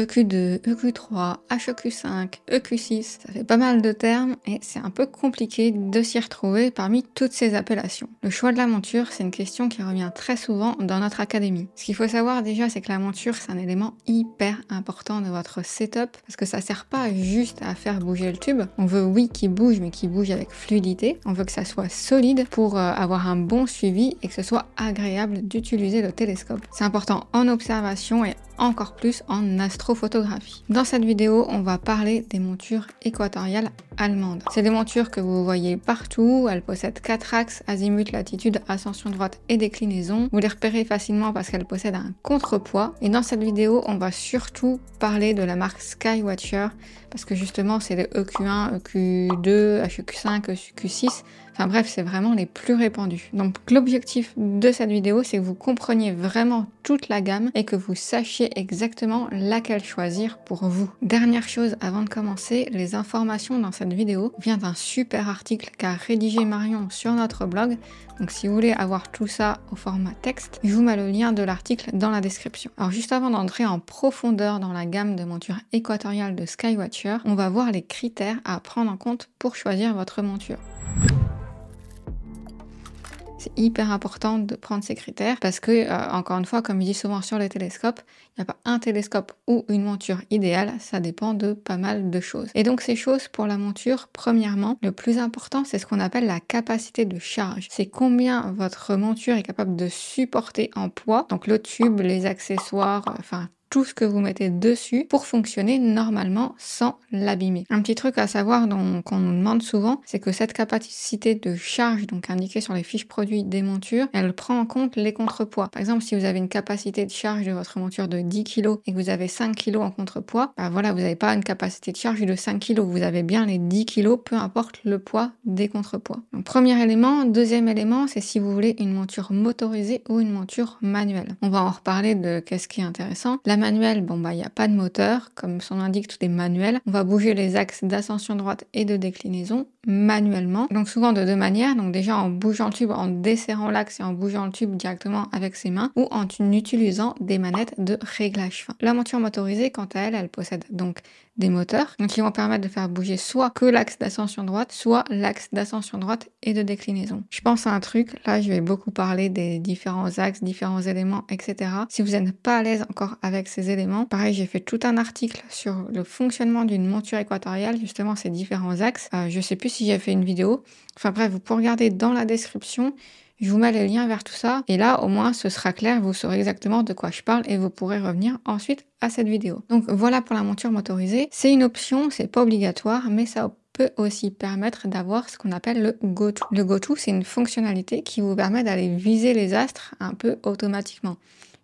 EQ2, EQ3, HEQ5, EQ6, ça fait pas mal de termes et c'est un peu compliqué de s'y retrouver parmi toutes ces appellations. Le choix de la monture, c'est une question qui revient très souvent dans notre académie. Ce qu'il faut savoir déjà, c'est que la monture, c'est un élément hyper important de votre setup parce que ça sert pas juste à faire bouger le tube. On veut oui qu'il bouge, mais qu'il bouge avec fluidité. On veut que ça soit solide pour euh, avoir un bon suivi et que ce soit agréable d'utiliser le télescope. C'est important en observation et encore plus en astrophotographie. Dans cette vidéo, on va parler des montures équatoriales allemandes. C'est des montures que vous voyez partout, elles possèdent quatre axes, azimut, latitude, ascension droite et déclinaison. Vous les repérez facilement parce qu'elles possèdent un contrepoids. Et dans cette vidéo, on va surtout parler de la marque Skywatcher parce que justement, c'est les EQ1, EQ2, HQ5, EQ6 Enfin bref, c'est vraiment les plus répandus. Donc l'objectif de cette vidéo, c'est que vous compreniez vraiment toute la gamme et que vous sachiez exactement laquelle choisir pour vous. Dernière chose avant de commencer, les informations dans cette vidéo viennent d'un super article qu'a rédigé Marion sur notre blog. Donc si vous voulez avoir tout ça au format texte, je vous mets le lien de l'article dans la description. Alors juste avant d'entrer en profondeur dans la gamme de montures équatoriales de Skywatcher, on va voir les critères à prendre en compte pour choisir votre monture. C'est hyper important de prendre ces critères parce que, euh, encore une fois, comme je dis souvent sur les télescopes, il n'y a pas un télescope ou une monture idéale, ça dépend de pas mal de choses. Et donc ces choses pour la monture, premièrement, le plus important, c'est ce qu'on appelle la capacité de charge. C'est combien votre monture est capable de supporter en poids, donc le tube, les accessoires, euh, enfin tout ce que vous mettez dessus pour fonctionner normalement sans l'abîmer. Un petit truc à savoir qu'on nous demande souvent, c'est que cette capacité de charge, donc indiquée sur les fiches produits des montures, elle prend en compte les contrepoids. Par exemple, si vous avez une capacité de charge de votre monture de 10 kg et que vous avez 5 kg en contrepoids, bah voilà, vous n'avez pas une capacité de charge de 5 kg, vous avez bien les 10 kg, peu importe le poids des contrepoids. Donc, premier élément. Deuxième élément, c'est si vous voulez une monture motorisée ou une monture manuelle. On va en reparler de qu'est-ce qui est intéressant manuel, bon bah il n'y a pas de moteur, comme son indique tout est manuels. On va bouger les axes d'ascension droite et de déclinaison manuellement. Donc souvent de deux manières, donc déjà en bougeant le tube, en desserrant l'axe et en bougeant le tube directement avec ses mains ou en utilisant des manettes de réglage fin. La monture motorisée, quant à elle, elle possède donc des moteurs qui vont permettre de faire bouger soit que l'axe d'ascension droite, soit l'axe d'ascension droite et de déclinaison. Je pense à un truc, là je vais beaucoup parler des différents axes, différents éléments, etc. Si vous n'êtes pas à l'aise encore avec ces éléments, pareil j'ai fait tout un article sur le fonctionnement d'une monture équatoriale, justement ces différents axes. Euh, je sais plus si j'ai fait une vidéo. Enfin bref, vous pouvez regarder dans la description. Je vous mets les liens vers tout ça. Et là, au moins, ce sera clair. Vous saurez exactement de quoi je parle et vous pourrez revenir ensuite à cette vidéo. Donc voilà pour la monture motorisée. C'est une option, c'est pas obligatoire, mais ça peut aussi permettre d'avoir ce qu'on appelle le go-to. Le go-to, c'est une fonctionnalité qui vous permet d'aller viser les astres un peu automatiquement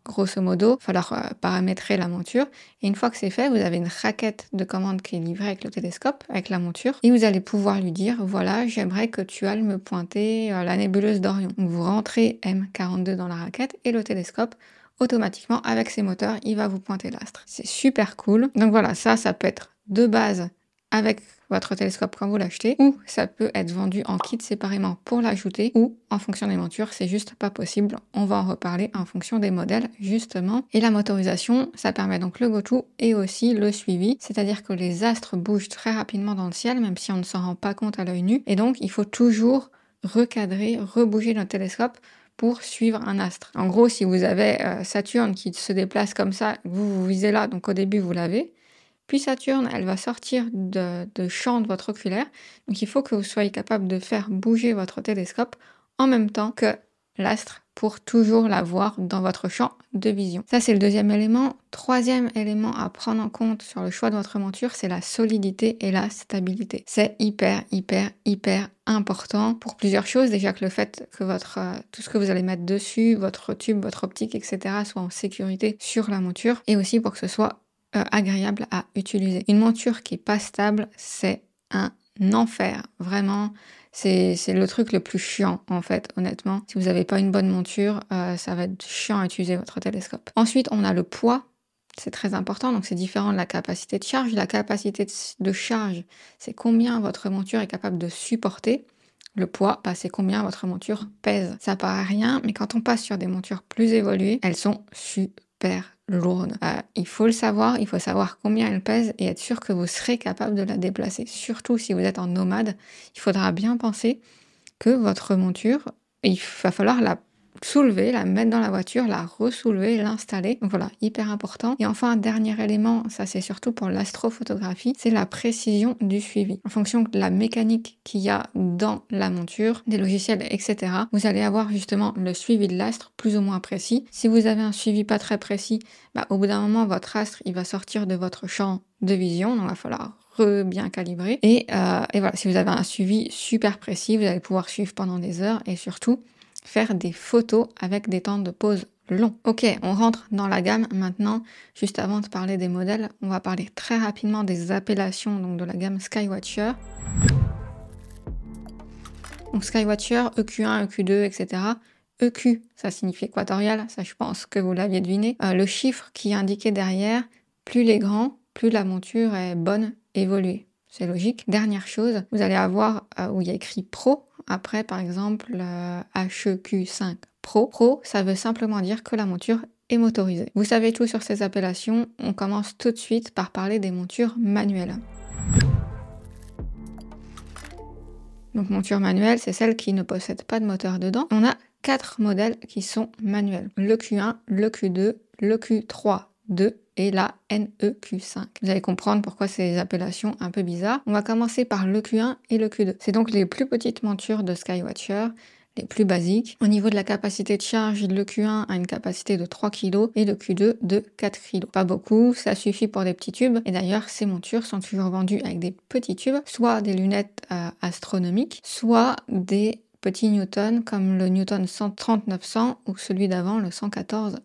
grosso modo, il va falloir euh, paramétrer la monture. Et une fois que c'est fait, vous avez une raquette de commande qui est livrée avec le télescope, avec la monture, et vous allez pouvoir lui dire, voilà, j'aimerais que tu ailles me pointer euh, la nébuleuse d'Orion. vous rentrez M42 dans la raquette et le télescope automatiquement avec ses moteurs, il va vous pointer l'astre. C'est super cool. Donc voilà, ça, ça peut être de base avec votre télescope quand vous l'achetez, ou ça peut être vendu en kit séparément pour l'ajouter, ou en fonction des montures, c'est juste pas possible. On va en reparler en fonction des modèles, justement. Et la motorisation, ça permet donc le go-to et aussi le suivi, c'est-à-dire que les astres bougent très rapidement dans le ciel, même si on ne s'en rend pas compte à l'œil nu, et donc il faut toujours recadrer, rebouger notre télescope pour suivre un astre. En gros, si vous avez euh, Saturne qui se déplace comme ça, vous vous visez là, donc au début vous l'avez, puis Saturne, elle va sortir de, champ de votre oculaire. Donc il faut que vous soyez capable de faire bouger votre télescope en même temps que l'astre pour toujours la voir dans votre champ de vision. Ça, c'est le deuxième élément. Troisième élément à prendre en compte sur le choix de votre monture, c'est la solidité et la stabilité. C'est hyper, hyper, hyper important pour plusieurs choses. Déjà que le fait que votre, euh, tout ce que vous allez mettre dessus, votre tube, votre optique, etc., soit en sécurité sur la monture. Et aussi pour que ce soit euh, agréable à utiliser. Une monture qui est pas stable, c'est un enfer, vraiment. C'est le truc le plus chiant en fait, honnêtement. Si vous n'avez pas une bonne monture, euh, ça va être chiant à utiliser votre télescope. Ensuite, on a le poids c'est très important, donc c'est différent de la capacité de charge. La capacité de charge, c'est combien votre monture est capable de supporter. Le poids, bah, c'est combien votre monture pèse. Ça paraît rien, mais quand on passe sur des montures plus évoluées, elles sont super lourde. Euh, il faut le savoir, il faut savoir combien elle pèse et être sûr que vous serez capable de la déplacer. Surtout si vous êtes en nomade, il faudra bien penser que votre monture, il va falloir la soulever, la mettre dans la voiture, la ressoulever, l'installer. voilà, hyper important. Et enfin, un dernier élément, ça c'est surtout pour l'astrophotographie, c'est la précision du suivi. En fonction de la mécanique qu'il y a dans la monture, des logiciels, etc., vous allez avoir justement le suivi de l'astre plus ou moins précis. Si vous avez un suivi pas très précis, bah, au bout d'un moment, votre astre, il va sortir de votre champ de vision, donc il va falloir bien calibrer. Et, euh, et voilà, si vous avez un suivi super précis, vous allez pouvoir suivre pendant des heures et surtout, faire des photos avec des temps de pause longs. Ok, on rentre dans la gamme maintenant. Juste avant de parler des modèles, on va parler très rapidement des appellations donc de la gamme Skywatcher. Donc Skywatcher, EQ1, EQ2, etc. EQ, ça signifie équatorial, ça je pense que vous l'aviez deviné. Euh, le chiffre qui est indiqué derrière, plus les grands, plus la monture est bonne, évoluée. C'est logique. Dernière chose, vous allez avoir euh, où il y a écrit Pro. Après, par exemple, hq euh, e HEQ5 Pro. Pro, ça veut simplement dire que la monture est motorisée. Vous savez tout sur ces appellations. On commence tout de suite par parler des montures manuelles. Donc monture manuelle, c'est celle qui ne possède pas de moteur dedans. On a quatre modèles qui sont manuels. Le Q1, le Q2, le Q3 2 et la NEQ5. Vous allez comprendre pourquoi ces appellations un peu bizarres. On va commencer par le Q1 et le Q2. C'est donc les plus petites montures de Skywatcher les plus basiques. Au niveau de la capacité de charge, le Q1 a une capacité de 3 kg et le Q2 de 4 kg. Pas beaucoup, ça suffit pour des petits tubes. Et d'ailleurs, ces montures sont toujours vendues avec des petits tubes, soit des lunettes euh, astronomiques, soit des petit Newton comme le Newton 130-900 ou celui d'avant, le 114-900.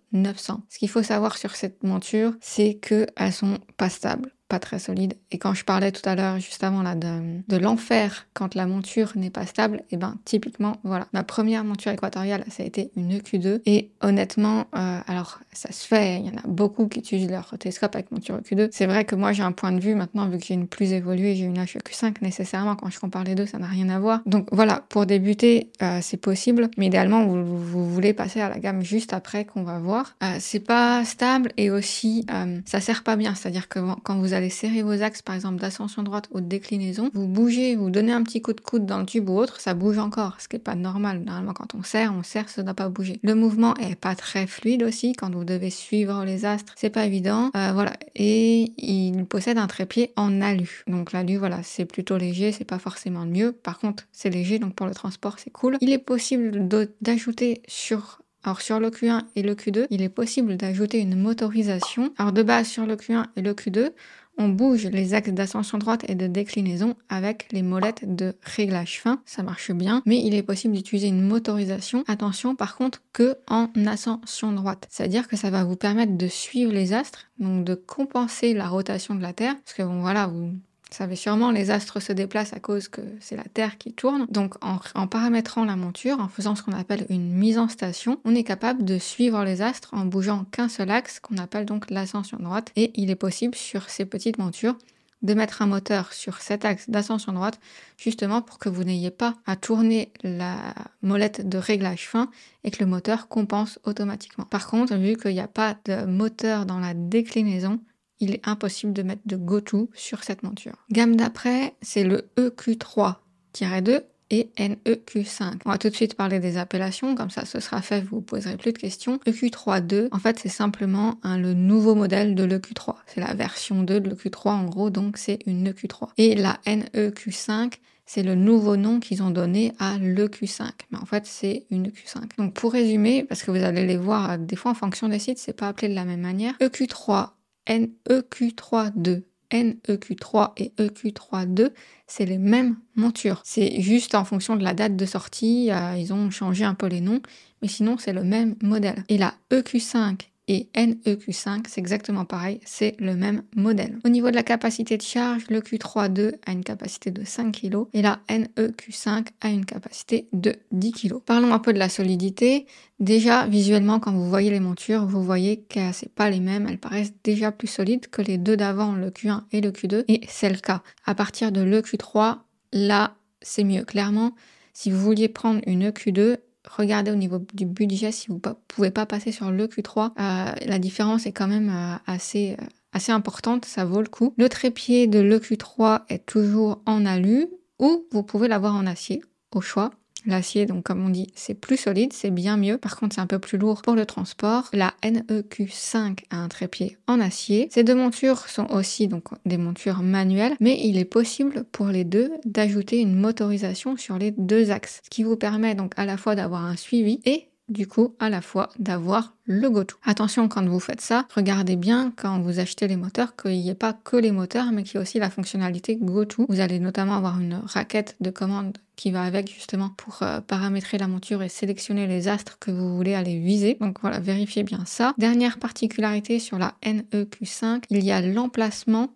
Ce qu'il faut savoir sur cette monture, c'est qu'elles sont pas stables pas très solide. Et quand je parlais tout à l'heure, juste avant là, de, l'enfer quand la monture n'est pas stable, et eh ben typiquement, voilà. Ma première monture équatoriale, ça a été une EQ2. Et honnêtement, euh, alors ça se fait, il y en a beaucoup qui utilisent leur télescope avec monture EQ2. C'est vrai que moi j'ai un point de vue maintenant, vu que j'ai une plus évoluée, j'ai une HEQ5, nécessairement quand je compare les deux, ça n'a rien à voir. Donc voilà, pour débuter, euh, c'est possible, mais idéalement, vous, vous, voulez passer à la gamme juste après qu'on va voir. Euh, c'est pas stable et aussi ça sert pas bien, c'est-à-dire que quand vous allez serrer vos axes, par exemple d'ascension droite ou de déclinaison, vous bougez, vous donnez un petit coup de coude dans le tube ou autre, ça bouge encore, ce qui est pas normal. Normalement, quand on serre, on serre, ça doit pas bouger. Le mouvement est pas très fluide aussi quand vous devez suivre les astres, c'est pas évident. Euh, voilà. Et il possède un trépied en alu. Donc l'alu, voilà, c'est plutôt léger, c'est pas forcément le mieux. Par contre, c'est léger, donc pour le transport, c'est cool. Il est possible d'ajouter sur alors sur le Q1 et le Q2, il est possible d'ajouter une motorisation. Alors de base sur le Q1 et le Q2, on bouge les axes d'ascension droite et de déclinaison avec les molettes de réglage fin, ça marche bien, mais il est possible d'utiliser une motorisation, attention par contre que en ascension droite, c'est-à-dire que ça va vous permettre de suivre les astres, donc de compenser la rotation de la Terre, parce que bon voilà, vous vous savez sûrement, les astres se déplacent à cause que c'est la Terre qui tourne. Donc en, paramétrant la monture, en faisant ce qu'on appelle une mise en station, on est capable de suivre les astres en bougeant qu'un seul axe, qu'on appelle donc l'ascension droite. Et il est possible sur ces petites montures de mettre un moteur sur cet axe d'ascension droite, justement pour que vous n'ayez pas à tourner la molette de réglage fin et que le moteur compense automatiquement. Par contre, vu qu'il n'y a pas de moteur dans la déclinaison, il est impossible de mettre de to » sur cette monture. Gamme d'après, c'est le EQ3-2 et NEQ5. On va tout de suite parler des appellations, comme ça ce sera fait, vous vous poserez plus de questions. EQ3-2, en fait c'est simplement le nouveau modèle de l'EQ3. C'est la version 2 de l'EQ3 en gros, donc c'est une EQ3. Et la NEQ5, c'est le nouveau nom qu'ils ont donné à l'EQ5. Mais en fait, c'est une EQ5. Donc pour résumer, parce que vous allez les voir euh, des fois en fonction des sites, c'est pas appelé de la même manière. EQ3 NEQ3-2. NEQ3 et EQ3-2, c'est les mêmes montures. C'est juste en fonction de la date de sortie, euh, ils ont changé un peu les noms, mais sinon c'est le même modèle. Et la EQ5 et NEQ5, c'est exactement pareil, c'est le même modèle. Au niveau de la capacité de charge, le Q3-2 a une capacité de 5 kg et la NEQ5 a une capacité de 10 kg. Parlons un peu de la solidité. Déjà, visuellement, quand vous voyez les montures, vous voyez que c'est pas les mêmes, elles paraissent déjà plus solides que les deux d'avant, le Q1 et le Q2, et c'est le cas. À partir de l'EQ3, là, c'est mieux. Clairement, si vous vouliez prendre une EQ2, regardez au niveau du budget si vous ne pouvez pas passer sur le Q3. Euh, la différence est quand même euh, assez, euh, assez importante, ça vaut le coup. Le trépied de q 3 est toujours en alu ou vous pouvez l'avoir en acier au choix. L'acier, donc comme on dit, c'est plus solide, c'est bien mieux. Par contre, c'est un peu plus lourd pour le transport. La NEQ5 a un trépied en acier. Ces deux montures sont aussi donc des montures manuelles, mais il est possible pour les deux d'ajouter une motorisation sur les deux axes, ce qui vous permet donc à la fois d'avoir un suivi et du coup à la fois d'avoir le go-to. Attention quand vous faites ça, regardez bien quand vous achetez les moteurs qu'il n'y ait pas que les moteurs mais qu'il y ait aussi la fonctionnalité go-to. Vous allez notamment avoir une raquette de commande qui va avec justement pour euh, paramétrer la monture et sélectionner les astres que vous voulez aller viser. Donc voilà, vérifiez bien ça. Dernière particularité sur la NEQ5, il y a l'emplacement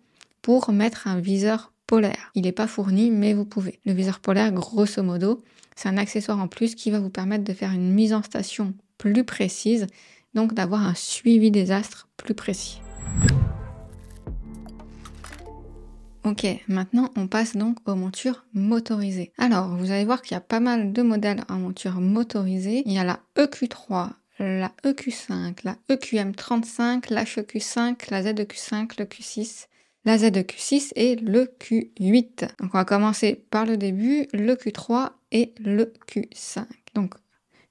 pour mettre un viseur polaire. Il n'est pas fourni, mais vous pouvez. Le viseur polaire, grosso modo, c'est un accessoire en plus qui va vous permettre de faire une mise en station plus précise, donc d'avoir un suivi des astres plus précis. Ok, maintenant on passe donc aux montures motorisées. Alors, vous allez voir qu'il y a pas mal de modèles en monture motorisée. Il y a la EQ3, la EQ5, la EQM35, la heq 5 la zq e 5 le Q6 la Z de Q6 et le Q8. Donc on va commencer par le début, le Q3 et le Q5. Donc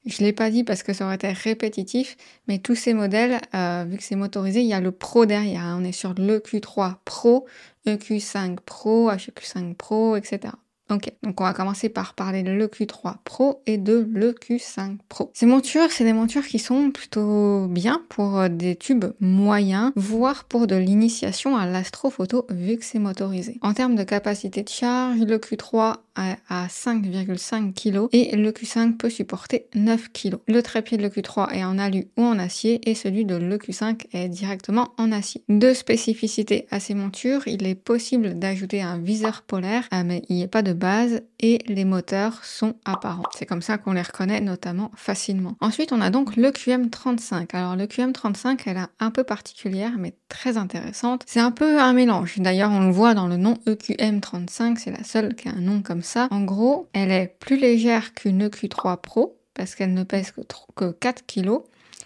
je ne l'ai pas dit parce que ça aurait été répétitif, mais tous ces modèles, euh, vu que c'est motorisé, il y a le Pro derrière. Hein. On est sur le Q3 Pro, le q 5 Pro, HQ5 Pro, etc. Ok, donc on va commencer par parler de l'EQ3 Pro et de l'EQ5 Pro. Ces montures, c'est des montures qui sont plutôt bien pour euh, des tubes moyens, voire pour de l'initiation à l'astrophoto vu que c'est motorisé. En termes de capacité de charge, l'EQ3 a 5,5 kg et l'EQ5 peut supporter 9 kg. Le trépied de l'EQ3 est en alu ou en acier et celui de l'EQ5 est directement en acier. Deux spécificités à ces montures, il est possible d'ajouter un viseur polaire, euh, mais il n'y a pas de base et les moteurs sont apparents. C'est comme ça qu'on les reconnaît notamment facilement. Ensuite, on a donc le QM35. Alors le QM35, elle est un peu particulière mais très intéressante. C'est un peu un mélange. D'ailleurs, on le voit dans le nom EQM35, c'est la seule qui a un nom comme ça. En gros, elle est plus légère qu'une EQ3 Pro parce qu'elle ne pèse que, 4 kg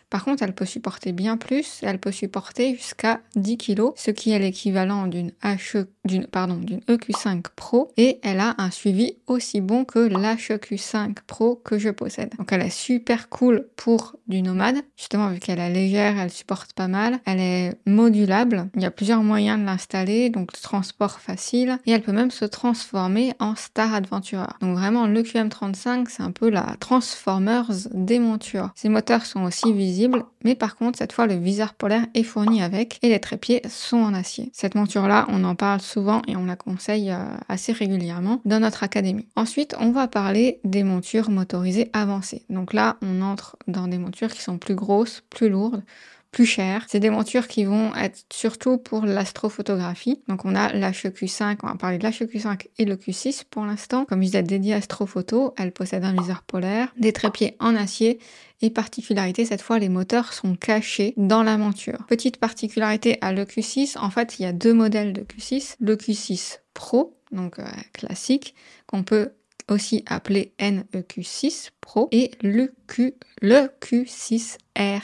par contre, elle peut supporter bien plus, elle peut supporter jusqu'à 10 kg, ce qui est l'équivalent d'une e, d'une, d'une EQ5 Pro, et elle a un suivi aussi bon que l'HEQ5 Pro que je possède. Donc elle est super cool pour du nomade, justement vu qu'elle est légère, elle supporte pas mal, elle est modulable, il y a plusieurs moyens de l'installer, donc transport facile, et elle peut même se transformer en Star Adventurer. Donc vraiment, le QM35, c'est un peu la Transformers des montures. Ces moteurs sont aussi visibles mais par contre, cette fois, le viseur polaire est fourni avec et les trépieds sont en acier. Cette monture-là, on en parle souvent et on la conseille euh, assez régulièrement dans notre académie. Ensuite, on va parler des montures motorisées avancées. Donc là, on entre dans des montures qui sont plus grosses, plus lourdes, plus cher, C'est des montures qui vont être surtout pour l'astrophotographie. Donc on a la 5 on va parler de la 5 et le Q6 pour l'instant. Comme je disais, dédiée à astrophoto, elle possède un viseur polaire, des trépieds en acier et particularité, cette fois, les moteurs sont cachés dans la monture. Petite particularité à le 6 en fait, il y a deux modèles de Q6. Le Q6 Pro, donc euh, classique, qu'on peut aussi appeler NEQ6 Pro et le, Q, le Q6R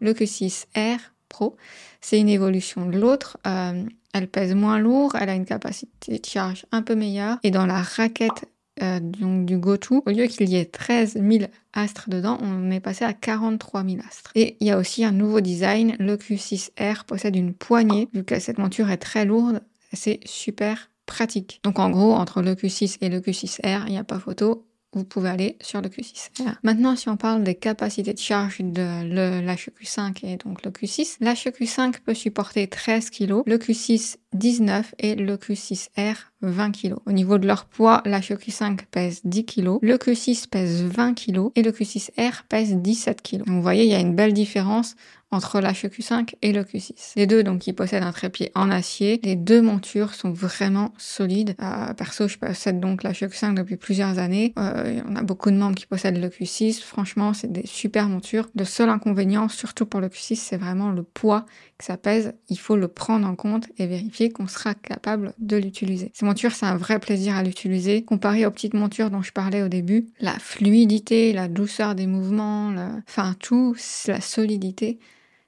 le Q6R Pro, c'est une évolution de l'autre. Euh, elle pèse moins lourd, elle a une capacité de charge un peu meilleure. Et dans la raquette euh, donc du GoTo, au lieu qu'il y ait 13 000 astres dedans, on est passé à 43 000 astres. Et il y a aussi un nouveau design, le Q6R possède une poignée, vu que cette monture est très lourde, c'est super pratique. Donc en gros, entre le Q6 et le Q6R, il n'y a pas photo, vous pouvez aller sur le q 6 ah. Maintenant, si on parle des capacités de charge de l'HQ5 et donc le Q6, l'HQ5 peut supporter 13 kg, le Q6 19 et le Q6R 20 kg. Au niveau de leur poids, l'HQ5 pèse 10 kg, le Q6 pèse 20 kg et le Q6R pèse 17 kg. vous voyez, il y a une belle différence entre la hq 5 et le Q6. Les deux, donc, ils possèdent un trépied en acier. Les deux montures sont vraiment solides. Euh, perso, je possède donc la hq 5 depuis plusieurs années. Euh, on a beaucoup de membres qui possèdent le Q6. Franchement, c'est des super montures. Le seul inconvénient, surtout pour le Q6, c'est vraiment le poids que ça pèse, il faut le prendre en compte et vérifier qu'on sera capable de l'utiliser. Ces montures, c'est un vrai plaisir à l'utiliser. Comparé aux petites montures dont je parlais au début, la fluidité, la douceur des mouvements, enfin tout, la solidité,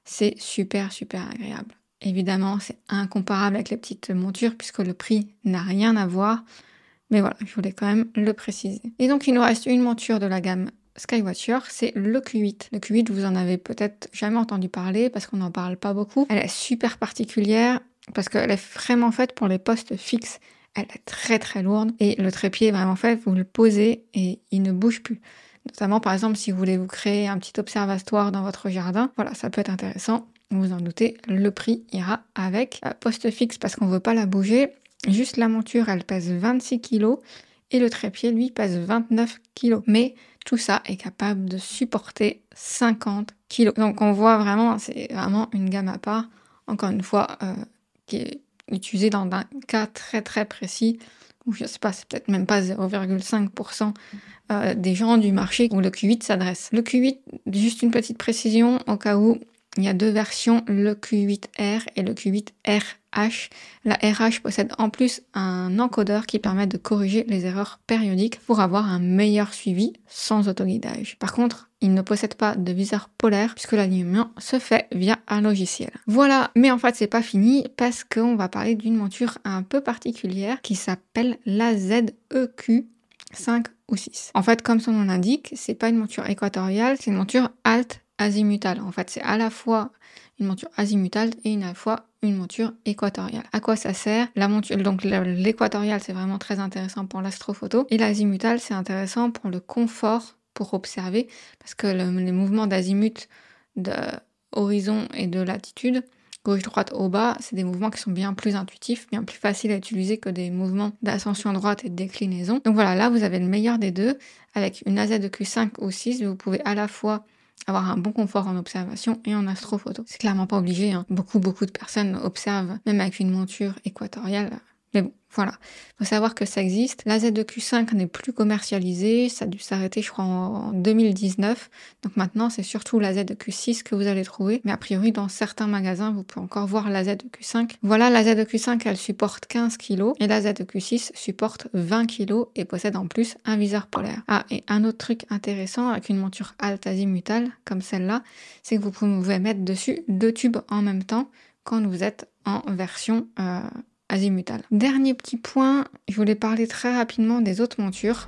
c'est super super agréable. Évidemment, c'est incomparable avec les petites montures puisque le prix n'a rien à voir. Mais voilà, je voulais quand même le préciser. Et donc, il nous reste une monture de la gamme Skywatcher, c'est le Q8. Le Q8, vous en avez peut-être jamais entendu parler parce qu'on n'en parle pas beaucoup. Elle est super particulière parce qu'elle est vraiment faite pour les postes fixes. Elle est très très lourde et le trépied est vraiment fait, vous le posez et il ne bouge plus. Notamment par exemple si vous voulez vous créer un petit observatoire dans votre jardin, voilà, ça peut être intéressant. Vous en doutez, le prix ira avec. Euh, poste fixe parce qu'on ne veut pas la bouger. Juste la monture, elle pèse 26 kg et le trépied, lui, pèse 29 kg. Mais tout ça est capable de supporter 50 kg. Donc on voit vraiment, c'est vraiment une gamme à part, encore une fois, euh, qui est utilisée dans un cas très très précis, Je je sais pas, c'est peut-être même pas 0,5% euh, des gens du marché où le Q8 s'adresse. Le Q8, juste une petite précision, au cas où il y a deux versions, le Q8R et le Q8R la RH possède en plus un encodeur qui permet de corriger les erreurs périodiques pour avoir un meilleur suivi sans autoguidage. Par contre, il ne possède pas de viseur polaire puisque l'alignement se fait via un logiciel. Voilà, mais en fait c'est pas fini parce qu'on va parler d'une monture un peu particulière qui s'appelle la ZEQ 5 ou 6. En fait, comme son nom l'indique, c'est pas une monture équatoriale, c'est une monture alt azimutale. En fait, c'est à la fois une monture azimutale et une à la fois une monture équatoriale. À quoi ça sert La monture, donc l'équatoriale, c'est vraiment très intéressant pour l'astrophoto et l'azimutale, c'est intéressant pour le confort pour observer parce que les mouvements d'azimut d'horizon et de latitude gauche droite haut, bas, c'est des mouvements qui sont bien plus intuitifs, bien plus faciles à utiliser que des mouvements d'ascension droite et de déclinaison. Donc voilà, là vous avez le meilleur des deux avec une AZ de Q5 ou 6, vous pouvez à la fois avoir un bon confort en observation et en astrophoto. C'est clairement pas obligé. Hein. Beaucoup, beaucoup de personnes observent, même avec une monture équatoriale, mais bon, voilà. il Faut savoir que ça existe. La zq 5 n'est plus commercialisée. Ça a dû s'arrêter, je crois, en 2019. Donc maintenant, c'est surtout la zq 6 que vous allez trouver. Mais a priori, dans certains magasins, vous pouvez encore voir la zq 5 Voilà, la zq 5 elle supporte 15 kg. Et la zq 6 supporte 20 kg et possède en plus un viseur polaire. Ah, et un autre truc intéressant avec une monture altazimutale Mutale comme celle-là, c'est que vous pouvez mettre dessus deux tubes en même temps quand vous êtes en version euh, Azimutal. Dernier petit point, je voulais parler très rapidement des autres montures.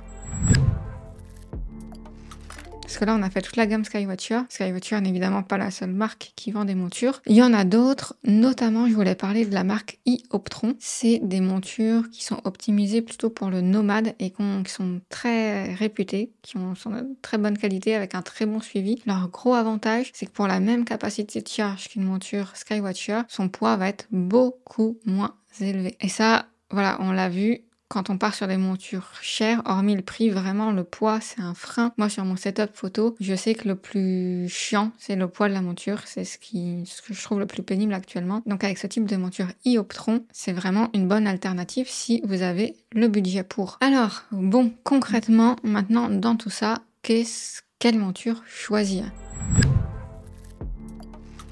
Parce que là, on a fait toute la gamme Skywatcher. Skywatcher n'est évidemment pas la seule marque qui vend des montures. Il y en a d'autres, notamment, je voulais parler de la marque e-Optron. C'est des montures qui sont optimisées plutôt pour le nomade et qui sont très réputées, qui ont, sont de très bonne qualité avec un très bon suivi. Leur gros avantage, c'est que pour la même capacité de charge qu'une monture Skywatcher, son poids va être beaucoup moins élevé. Et ça, voilà, on l'a vu, quand on part sur des montures chères, hormis le prix, vraiment le poids c'est un frein. Moi sur mon setup photo, je sais que le plus chiant c'est le poids de la monture, c'est ce, que je trouve le plus pénible actuellement. Donc avec ce type de monture iOptron, c'est vraiment une bonne alternative si vous avez le budget pour. Alors bon, concrètement maintenant dans tout ça, qu'est-ce quelle monture choisir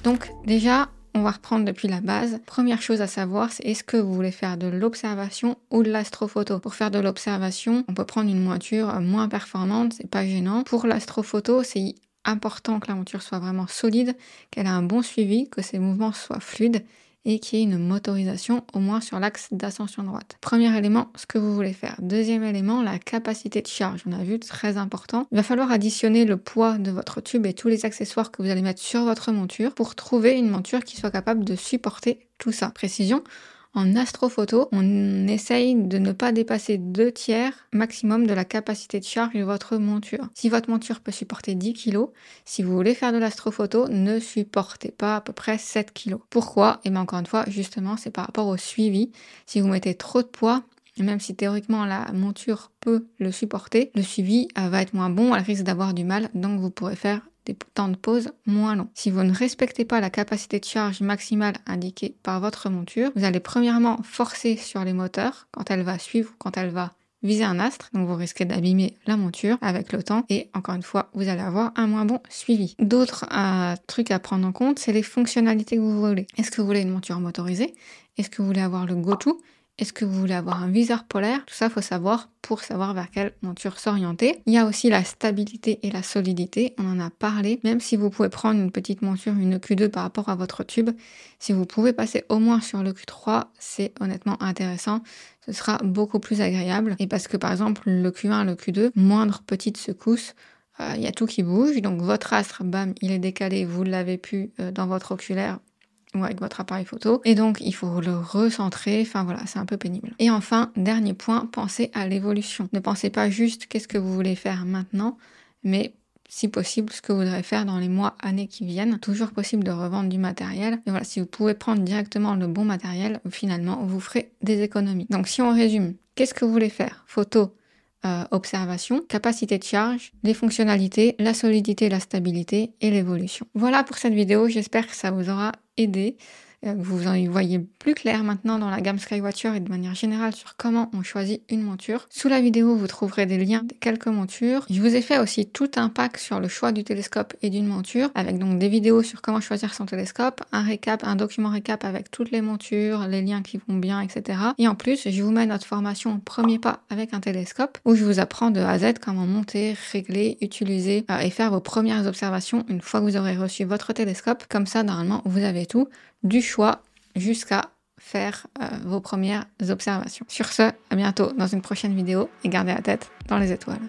donc déjà, on va reprendre depuis la base. Première chose à savoir, c'est est-ce que vous voulez faire de l'observation ou de l'astrophoto Pour faire de l'observation, on peut prendre une monture moins performante, c'est pas gênant. Pour l'astrophoto, c'est important que la monture soit vraiment solide, qu'elle a un bon suivi, que ses mouvements soient fluides et qui y ait une motorisation au moins sur l'axe d'ascension droite. Premier élément, ce que vous voulez faire. Deuxième élément, la capacité de charge. On a vu, très important. Il va falloir additionner le poids de votre tube et tous les accessoires que vous allez mettre sur votre monture pour trouver une monture qui soit capable de supporter tout ça. Précision, en astrophoto, on essaye de ne pas dépasser 2 tiers maximum de la capacité de charge de votre monture. Si votre monture peut supporter 10 kg, si vous voulez faire de l'astrophoto, ne supportez pas à peu près 7 kg. Pourquoi Et eh bien encore une fois, justement, c'est par rapport au suivi. Si vous mettez trop de poids, même si théoriquement la monture peut le supporter, le suivi euh, va être moins bon, elle risque d'avoir du mal, donc vous pourrez faire temps de pause moins long. Si vous ne respectez pas la capacité de charge maximale indiquée par votre monture, vous allez premièrement forcer sur les moteurs quand elle va suivre, quand elle va viser un astre, donc vous risquez d'abîmer la monture avec le temps et encore une fois, vous allez avoir un moins bon suivi. D'autres euh, trucs à prendre en compte, c'est les fonctionnalités que vous voulez. Est-ce que vous voulez une monture motorisée Est-ce que vous voulez avoir le go-to est-ce que vous voulez avoir un viseur polaire Tout ça, faut savoir pour savoir vers quelle monture s'orienter. Il y a aussi la stabilité et la solidité. On en a parlé. Même si vous pouvez prendre une petite monture, une Q2 par rapport à votre tube, si vous pouvez passer au moins sur le Q3, c'est honnêtement intéressant. Ce sera beaucoup plus agréable. Et parce que par exemple, le Q1, le Q2, moindre petite secousse, euh, il y a tout qui bouge. Donc votre astre, bam, il est décalé, vous l'avez pu euh, dans votre oculaire, ou avec votre appareil photo. Et donc, il faut le recentrer. Enfin, voilà, c'est un peu pénible. Et enfin, dernier point, pensez à l'évolution. Ne pensez pas juste qu'est-ce que vous voulez faire maintenant, mais si possible, ce que vous voudrez faire dans les mois, années qui viennent. Toujours possible de revendre du matériel. Et voilà, si vous pouvez prendre directement le bon matériel, finalement, vous ferez des économies. Donc, si on résume, qu'est-ce que vous voulez faire Photo, euh, observation, capacité de charge, les fonctionnalités, la solidité, la stabilité et l'évolution. Voilà pour cette vidéo, j'espère que ça vous aura aider euh, vous en voyez plus clair maintenant dans la gamme Skywatcher et de manière générale sur comment on choisit une monture. Sous la vidéo, vous trouverez des liens de quelques montures. Je vous ai fait aussi tout un pack sur le choix du télescope et d'une monture, avec donc des vidéos sur comment choisir son télescope, un récap, un document récap avec toutes les montures, les liens qui vont bien, etc. Et en plus, je vous mets notre formation premier pas avec un télescope, où je vous apprends de A à Z comment monter, régler, utiliser euh, et faire vos premières observations une fois que vous aurez reçu votre télescope. Comme ça, normalement, vous avez tout du choix jusqu'à faire euh, vos premières observations. Sur ce, à bientôt dans une prochaine vidéo et gardez la tête dans les étoiles.